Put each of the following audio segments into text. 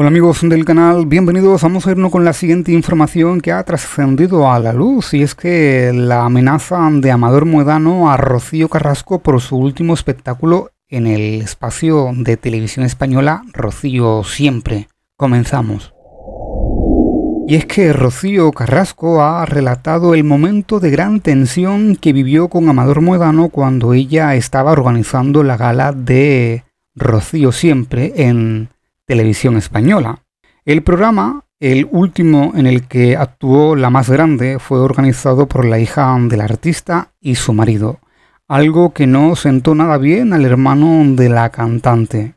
Hola amigos del canal, bienvenidos. Vamos a irnos con la siguiente información que ha trascendido a la luz y es que la amenaza de Amador Muedano a Rocío Carrasco por su último espectáculo en el espacio de televisión española Rocío Siempre. Comenzamos. Y es que Rocío Carrasco ha relatado el momento de gran tensión que vivió con Amador Muedano cuando ella estaba organizando la gala de Rocío Siempre en televisión española. El programa, el último en el que actuó la más grande, fue organizado por la hija del artista y su marido, algo que no sentó nada bien al hermano de la cantante,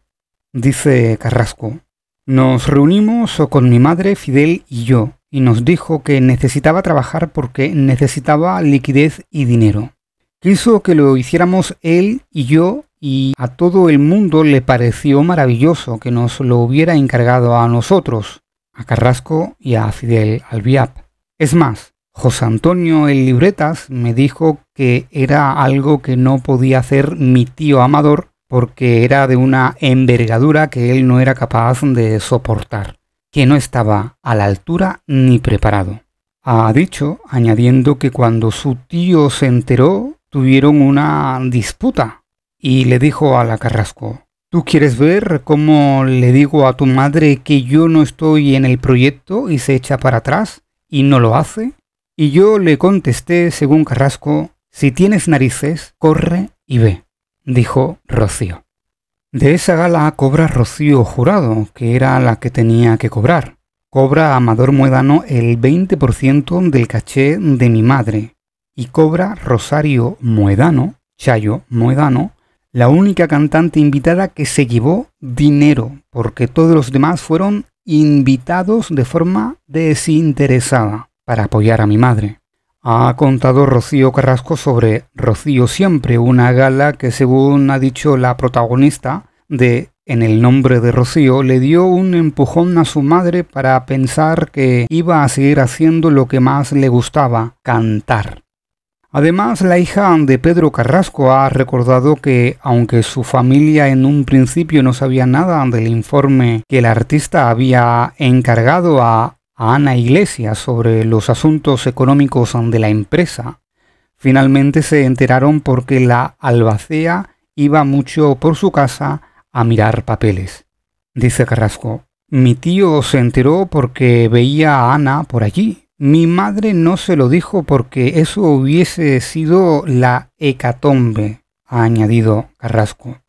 dice Carrasco. Nos reunimos con mi madre, Fidel y yo, y nos dijo que necesitaba trabajar porque necesitaba liquidez y dinero. Quiso que lo hiciéramos él y yo y a todo el mundo le pareció maravilloso que nos lo hubiera encargado a nosotros, a Carrasco y a Fidel Albiap. Es más, José Antonio el Libretas me dijo que era algo que no podía hacer mi tío Amador porque era de una envergadura que él no era capaz de soportar, que no estaba a la altura ni preparado. Ha dicho, añadiendo que cuando su tío se enteró, tuvieron una disputa y le dijo a la Carrasco, ¿tú quieres ver cómo le digo a tu madre que yo no estoy en el proyecto y se echa para atrás y no lo hace? Y yo le contesté, según Carrasco, si tienes narices, corre y ve, dijo Rocío. De esa gala cobra Rocío Jurado, que era la que tenía que cobrar. Cobra Amador Muedano el 20% del caché de mi madre. Y cobra Rosario Muedano, Chayo Muedano, la única cantante invitada que se llevó dinero, porque todos los demás fueron invitados de forma desinteresada para apoyar a mi madre. Ha contado Rocío Carrasco sobre Rocío Siempre, una gala que según ha dicho la protagonista de En el nombre de Rocío, le dio un empujón a su madre para pensar que iba a seguir haciendo lo que más le gustaba, cantar. Además, la hija de Pedro Carrasco ha recordado que, aunque su familia en un principio no sabía nada del informe que el artista había encargado a Ana Iglesias sobre los asuntos económicos de la empresa, finalmente se enteraron porque la albacea iba mucho por su casa a mirar papeles. Dice Carrasco, mi tío se enteró porque veía a Ana por allí, mi madre no se lo dijo porque eso hubiese sido la hecatombe, ha añadido Carrasco.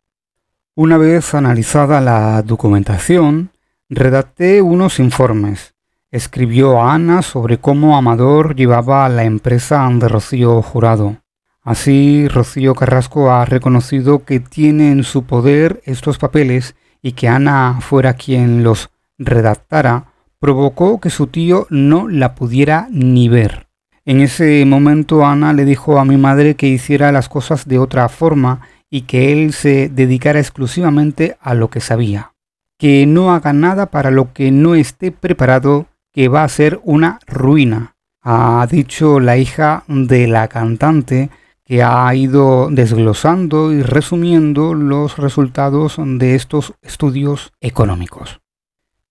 Una vez analizada la documentación, redacté unos informes. Escribió a Ana sobre cómo Amador llevaba a la empresa de Rocío Jurado. Así, Rocío Carrasco ha reconocido que tiene en su poder estos papeles y que Ana fuera quien los redactara provocó que su tío no la pudiera ni ver. En ese momento Ana le dijo a mi madre que hiciera las cosas de otra forma y que él se dedicara exclusivamente a lo que sabía. Que no haga nada para lo que no esté preparado, que va a ser una ruina, ha dicho la hija de la cantante que ha ido desglosando y resumiendo los resultados de estos estudios económicos.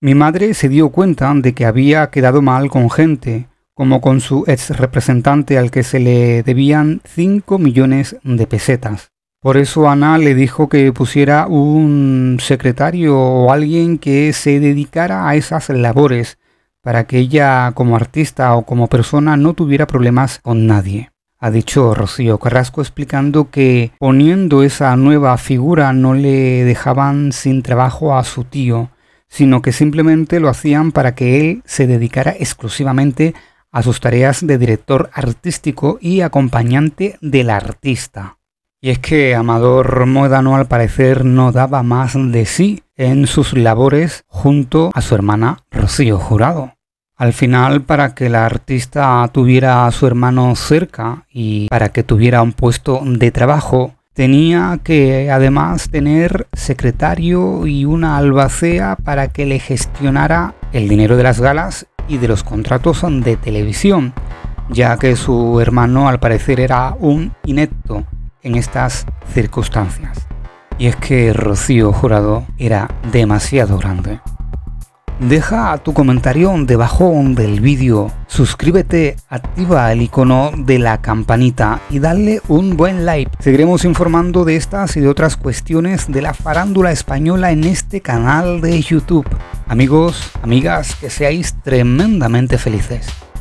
Mi madre se dio cuenta de que había quedado mal con gente, como con su ex representante al que se le debían 5 millones de pesetas. Por eso Ana le dijo que pusiera un secretario o alguien que se dedicara a esas labores, para que ella como artista o como persona no tuviera problemas con nadie. Ha dicho Rocío Carrasco explicando que poniendo esa nueva figura no le dejaban sin trabajo a su tío, sino que simplemente lo hacían para que él se dedicara exclusivamente a sus tareas de director artístico y acompañante del artista. Y es que Amador Módano al parecer no daba más de sí en sus labores junto a su hermana Rocío Jurado. Al final, para que la artista tuviera a su hermano cerca y para que tuviera un puesto de trabajo, Tenía que además tener secretario y una albacea para que le gestionara el dinero de las galas y de los contratos de televisión, ya que su hermano al parecer era un inepto en estas circunstancias. Y es que Rocío Jurado era demasiado grande. Deja tu comentario debajo del vídeo, suscríbete, activa el icono de la campanita y dale un buen like. Seguiremos informando de estas y de otras cuestiones de la farándula española en este canal de YouTube. Amigos, amigas, que seáis tremendamente felices.